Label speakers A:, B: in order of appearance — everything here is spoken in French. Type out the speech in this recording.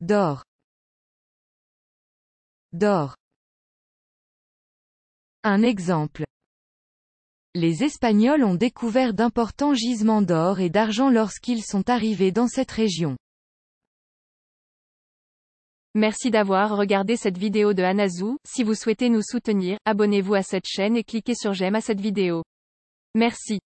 A: d'or d'or un exemple les Espagnols ont découvert
B: d'importants gisements d'or et d'argent lorsqu'ils sont arrivés dans cette région.
C: Merci d'avoir regardé cette vidéo de Anazou, si vous
A: souhaitez nous soutenir, abonnez-vous à cette chaîne et cliquez sur j'aime à cette vidéo. Merci.